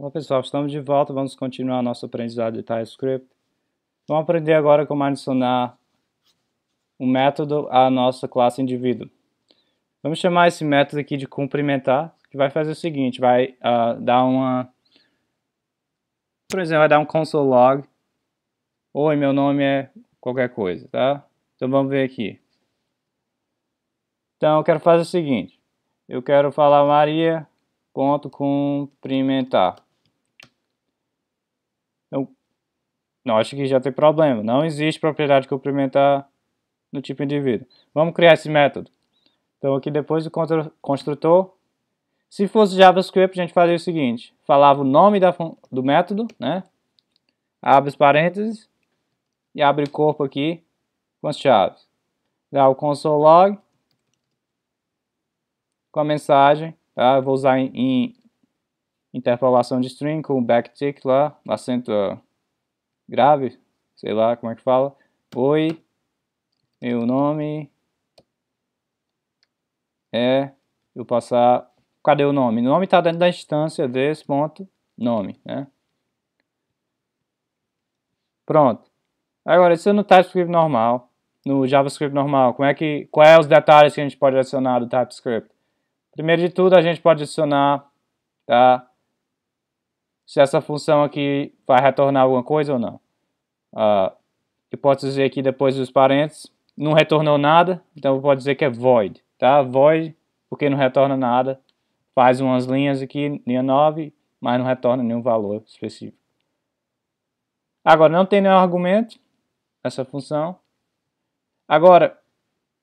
Olá pessoal, estamos de volta, vamos continuar nosso aprendizado de TypeScript. Vamos aprender agora como adicionar um método à nossa classe indivíduo. Vamos chamar esse método aqui de cumprimentar, que vai fazer o seguinte, vai uh, dar uma... Por exemplo, vai dar um console log. Oi, meu nome é qualquer coisa, tá? Então vamos ver aqui. Então eu quero fazer o seguinte. Eu quero falar Maria, ponto cumprimentar. Não, acho que já tem problema. Não existe propriedade complementar no tipo indivíduo. Vamos criar esse método. Então aqui depois do construtor, se fosse JavaScript, a gente fazia o seguinte. Falava o nome da, do método, né? Abre os parênteses e abre o corpo aqui com as chaves. Dá o console log com a mensagem, tá? vou usar em, em interpolação de string com o backtick lá, acento grave, sei lá como é que fala. Oi, meu nome é. Eu passar. Cadê o nome? O nome está dentro da instância desse ponto nome, né? Pronto. Agora, isso no TypeScript normal, no JavaScript normal, como é que, qual é os detalhes que a gente pode adicionar do TypeScript? Primeiro de tudo, a gente pode adicionar tá, se essa função aqui vai retornar alguma coisa ou não. Uh, eu posso dizer aqui depois dos parênteses, não retornou nada, então eu posso dizer que é void, tá? Void, porque não retorna nada, faz umas linhas aqui, linha 9, mas não retorna nenhum valor específico. Agora, não tem nenhum argumento, essa função. Agora,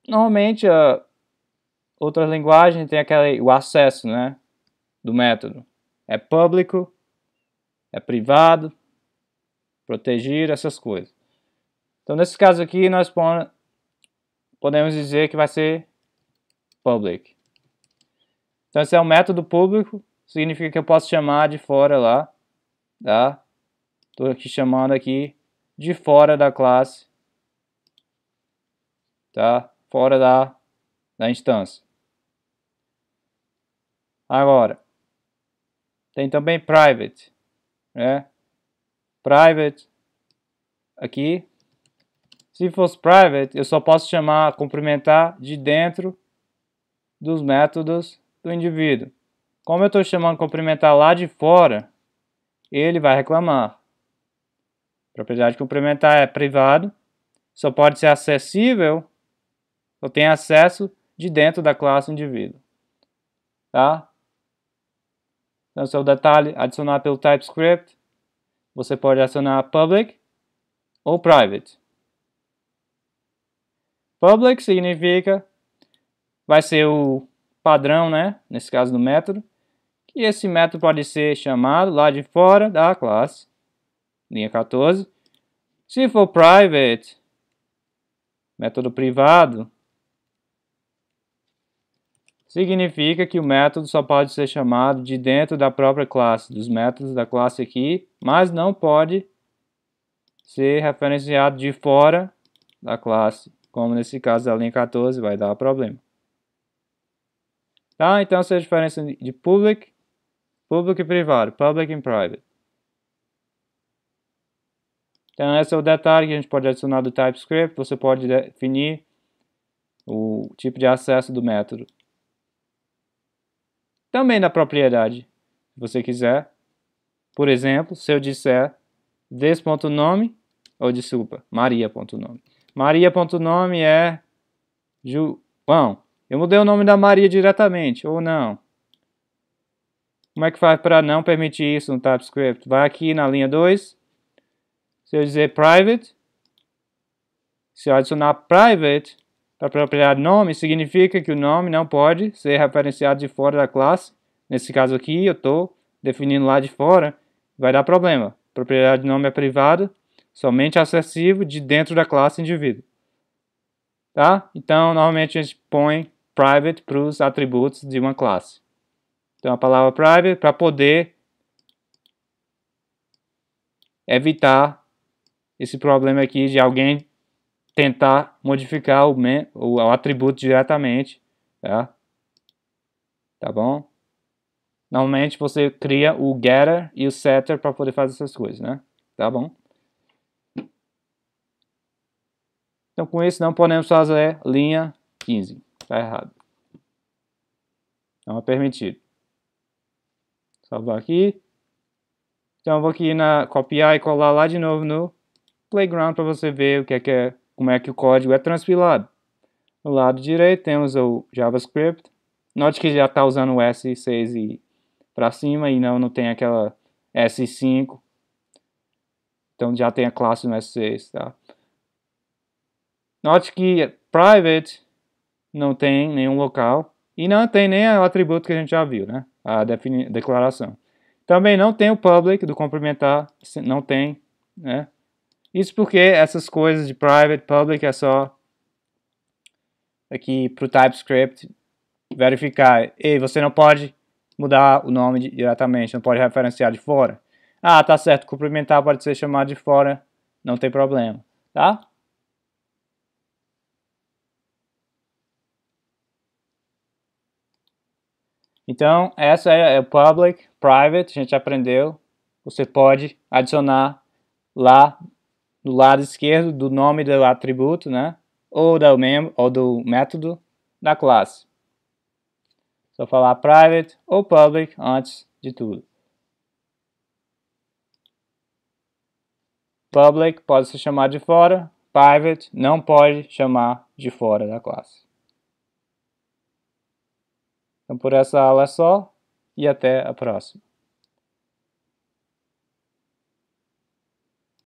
normalmente, uh, outras linguagens tem aquele, o acesso, né, do método. É público, é privado, protegido, essas coisas. Então, nesse caso aqui, nós podemos dizer que vai ser public. Então, esse é um método público, significa que eu posso chamar de fora lá, tá? Estou aqui chamando aqui de fora da classe, tá? Fora da, da instância. Agora, tem também private né? Private aqui. Se fosse private, eu só posso chamar, cumprimentar de dentro dos métodos do indivíduo. Como eu estou chamando cumprimentar lá de fora, ele vai reclamar. Propriedade cumprimentar é privado, só pode ser acessível, Eu tem acesso de dentro da classe indivíduo. Tá? Então, seu é o detalhe, adicionar pelo TypeScript. Você pode adicionar public ou private. Public significa, vai ser o padrão, né? Nesse caso do método. que esse método pode ser chamado lá de fora da classe. Linha 14. Se for private, método privado, significa que o método só pode ser chamado de dentro da própria classe, dos métodos da classe aqui, mas não pode ser referenciado de fora da classe, como nesse caso da linha 14 vai dar problema. Tá? Então, essa é a diferença de public, public e privado, public e private. Então, esse é o detalhe que a gente pode adicionar do TypeScript. Você pode definir o tipo de acesso do método também da propriedade. Se você quiser, por exemplo, se eu disser des.nome, ou desculpa, maria.nome. Maria.nome é João. Eu mudei o nome da Maria diretamente, ou não. Como é que faz para não permitir isso no TypeScript? Vai aqui na linha 2. Se eu dizer private, se eu adicionar private, para a propriedade nome, significa que o nome não pode ser referenciado de fora da classe. Nesse caso aqui, eu estou definindo lá de fora, vai dar problema. Propriedade nome é privada, somente acessível de dentro da classe indivíduo. Tá? Então, normalmente a gente põe private para os atributos de uma classe. Então, a palavra private para poder evitar esse problema aqui de alguém tentar modificar o, o, o atributo diretamente, tá? Tá bom? Normalmente você cria o getter e o setter para poder fazer essas coisas, né? Tá bom? Então com isso não podemos fazer linha 15. Tá errado. Não é permitido. Salvar aqui. Então eu vou aqui na copiar e colar lá de novo no playground para você ver o que é que é como é que o código é transpilado. No lado direito temos o JavaScript. Note que já está usando o S6 para cima e não, não tem aquela S5. Então já tem a classe no S6. Tá? Note que private não tem nenhum local e não tem nem o atributo que a gente já viu, né? a declaração. Também não tem o public do complementar, não tem, né? Isso porque essas coisas de private, public é só aqui para o TypeScript verificar. E você não pode mudar o nome diretamente, não pode referenciar de fora. Ah, tá certo, cumprimentar pode ser chamado de fora, não tem problema, tá? Então, essa é, é o public, private, a gente aprendeu. Você pode adicionar lá do lado esquerdo do nome do atributo, né? Ou do membro ou do método da classe. Só falar private ou public antes de tudo. Public pode ser chamado de fora, private não pode chamar de fora da classe. Então por essa aula é só e até a próxima.